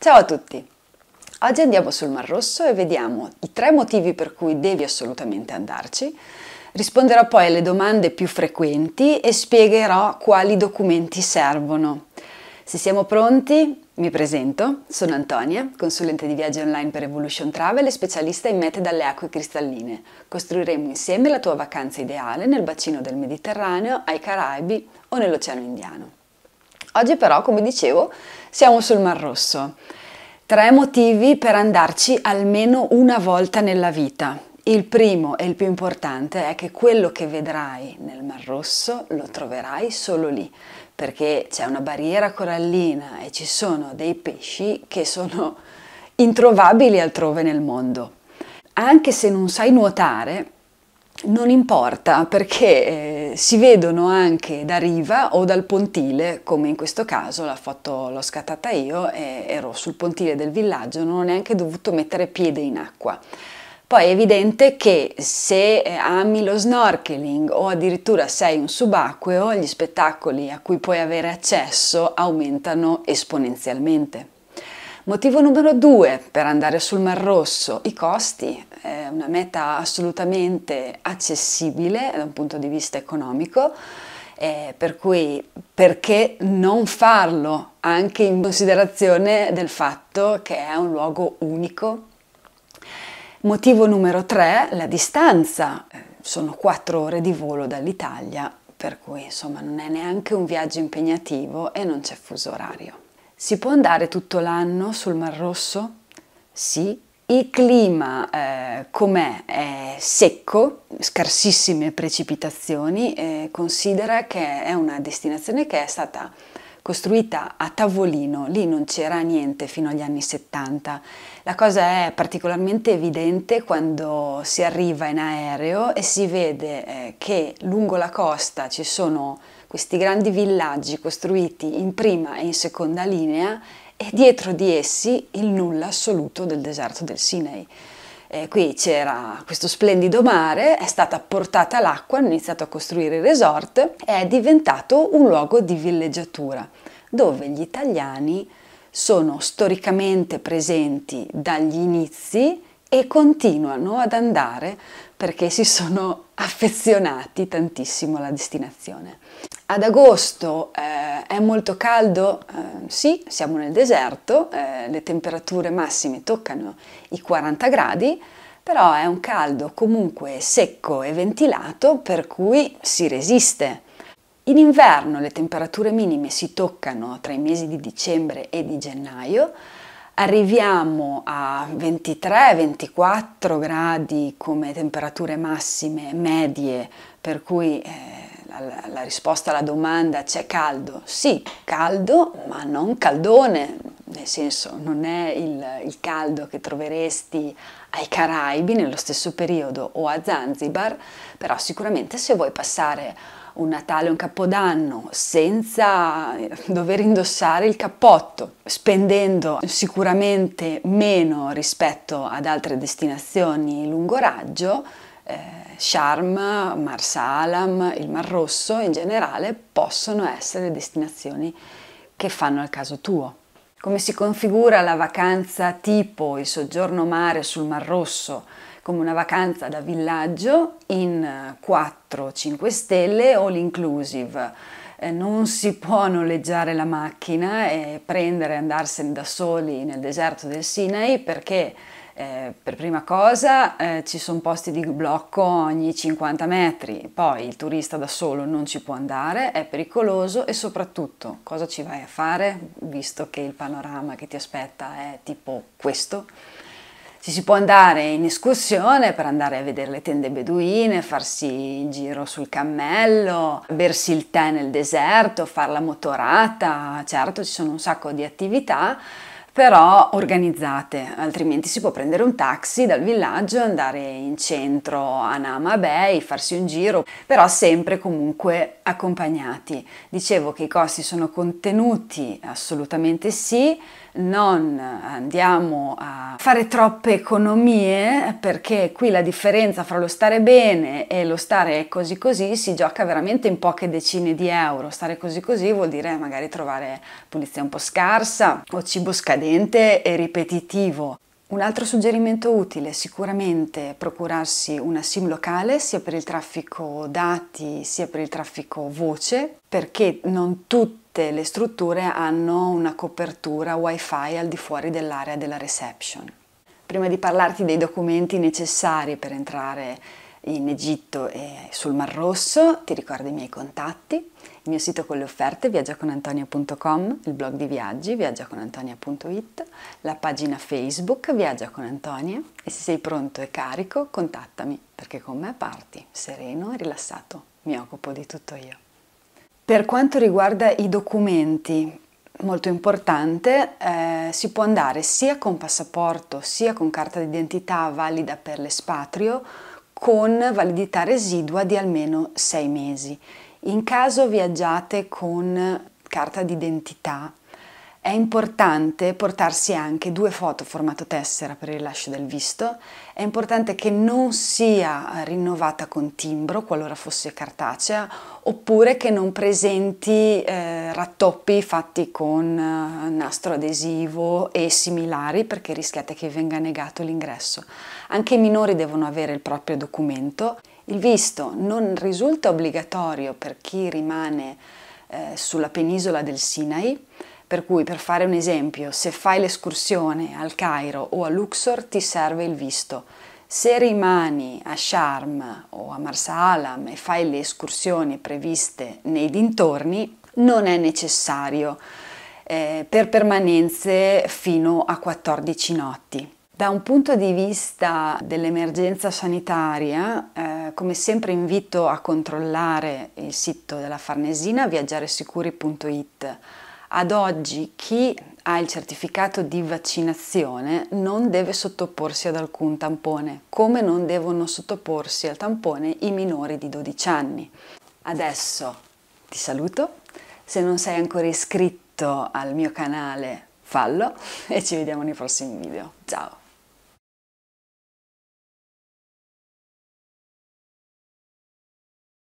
Ciao a tutti! Oggi andiamo sul Mar Rosso e vediamo i tre motivi per cui devi assolutamente andarci. Risponderò poi alle domande più frequenti e spiegherò quali documenti servono. Se siamo pronti, mi presento, sono Antonia, consulente di viaggi online per Evolution Travel e specialista in mete dalle acque cristalline. Costruiremo insieme la tua vacanza ideale nel bacino del Mediterraneo, ai Caraibi o nell'Oceano Indiano. Oggi però, come dicevo, siamo sul Mar Rosso. Tre motivi per andarci almeno una volta nella vita. Il primo e il più importante è che quello che vedrai nel Mar Rosso lo troverai solo lì, perché c'è una barriera corallina e ci sono dei pesci che sono introvabili altrove nel mondo. Anche se non sai nuotare, non importa perché eh, si vedono anche da riva o dal pontile, come in questo caso la foto l'ho scattata io, e ero sul pontile del villaggio, non ho neanche dovuto mettere piede in acqua. Poi è evidente che se eh, ami lo snorkeling o addirittura sei un subacqueo, gli spettacoli a cui puoi avere accesso aumentano esponenzialmente. Motivo numero due per andare sul Mar Rosso, i costi, è una meta assolutamente accessibile da un punto di vista economico, eh, per cui perché non farlo anche in considerazione del fatto che è un luogo unico. Motivo numero tre, la distanza, eh, sono quattro ore di volo dall'Italia, per cui insomma non è neanche un viaggio impegnativo e non c'è fuso orario. Si può andare tutto l'anno sul Mar Rosso? Sì. Il clima eh, com'è? È secco, scarsissime precipitazioni, eh, considera che è una destinazione che è stata costruita a tavolino, lì non c'era niente fino agli anni 70. La cosa è particolarmente evidente quando si arriva in aereo e si vede eh, che lungo la costa ci sono questi grandi villaggi costruiti in prima e in seconda linea e dietro di essi il nulla assoluto del deserto del Sinai. E eh, qui c'era questo splendido mare, è stata portata l'acqua, hanno iniziato a costruire i resort e è diventato un luogo di villeggiatura dove gli italiani sono storicamente presenti dagli inizi e continuano ad andare perché si sono affezionati tantissimo alla destinazione. Ad agosto eh, è molto caldo, eh, sì, siamo nel deserto, eh, le temperature massime toccano i 40 gradi, però è un caldo comunque secco e ventilato per cui si resiste. In inverno le temperature minime si toccano tra i mesi di dicembre e di gennaio, arriviamo a 23-24 gradi come temperature massime medie, per cui eh, la, la risposta alla domanda c'è caldo? Sì, caldo, ma non caldone, nel senso non è il, il, caldo che troveresti ai Caraibi nello stesso periodo o a Zanzibar, però sicuramente se vuoi passare un Natale, un Capodanno senza eh, dover indossare il cappotto, spendendo sicuramente meno rispetto ad altre destinazioni lungo raggio, eh, Sharm, Marsalam, il Mar Rosso in generale possono essere destinazioni che fanno al caso tuo. Come si configura la vacanza tipo, il soggiorno mare sul Mar Rosso? come una vacanza da villaggio in 4-5 eh, stelle all inclusive. Eh, non si può noleggiare la macchina e prendere e andarsene da soli nel deserto del Sinai perché eh, per prima cosa eh, ci sono posti di blocco ogni 50 metri, poi il turista da solo non ci può andare, è pericoloso e soprattutto cosa ci vai a fare visto che il panorama che ti aspetta è tipo questo? Ci si può andare in escursione per andare a vedere le tende beduine, farsi il giro sul cammello, bersi il tè nel deserto, fare la motorata, certo ci sono un sacco di attività però organizzate, altrimenti si può prendere un taxi dal villaggio, andare in centro a Nama Bay, farsi un giro, però sempre comunque accompagnati. Dicevo che i costi sono contenuti, assolutamente sì, non andiamo a fare troppe economie perché qui la differenza fra lo stare bene e lo stare così così si gioca veramente in poche decine di euro. Stare così così vuol dire magari trovare pulizia un po' scarsa o cibo scadente e ripetitivo. Un altro suggerimento utile è sicuramente procurarsi una SIM locale sia per il traffico dati sia per il traffico voce perché non tutte le strutture hanno una copertura wifi al di fuori dell'area della reception. Prima di parlarti dei documenti necessari per entrare in Egitto e sul Mar Rosso, ti ricordo i miei contatti, il mio sito con le offerte viaggiaconantonio.com, il blog di viaggi viaggiaconantonia.it, la pagina Facebook Viaggia con Antonia e se sei pronto e carico contattami perché con me parti sereno e rilassato, mi occupo di tutto io. Per quanto riguarda i documenti, molto importante, eh, si può andare sia con passaporto sia con carta d'identità valida per l'espatrio con validità residua di almeno 6 mesi. In caso viaggiate con carta d'identità è importante portarsi anche due foto formato tessera per il rilascio del visto, è importante che non sia rinnovata con timbro qualora fosse cartacea oppure che non presenti eh, rattoppi fatti con eh, nastro adesivo e similari perché rischiate che venga negato l'ingresso. Anche i minori devono avere il proprio documento. Il visto non risulta obbligatorio per chi rimane eh, sulla penisola del Sinai per cui, per fare un esempio, se fai l'escursione al Cairo o a Luxor ti serve il visto. Se rimani a Sharm o a Marsa Alam e fai le escursioni previste nei dintorni, non è necessario eh, per permanenze fino a 14 notti. Da un punto di vista dell'emergenza sanitaria, eh, come sempre invito a controllare il sito della Farnesina viaggiaresicuri.it ad oggi chi ha il certificato di vaccinazione non deve sottoporsi ad alcun tampone, come non devono sottoporsi al tampone i minori di 12 anni. Adesso ti saluto, se non sei ancora iscritto al mio canale fallo e ci vediamo nei prossimi video. Ciao!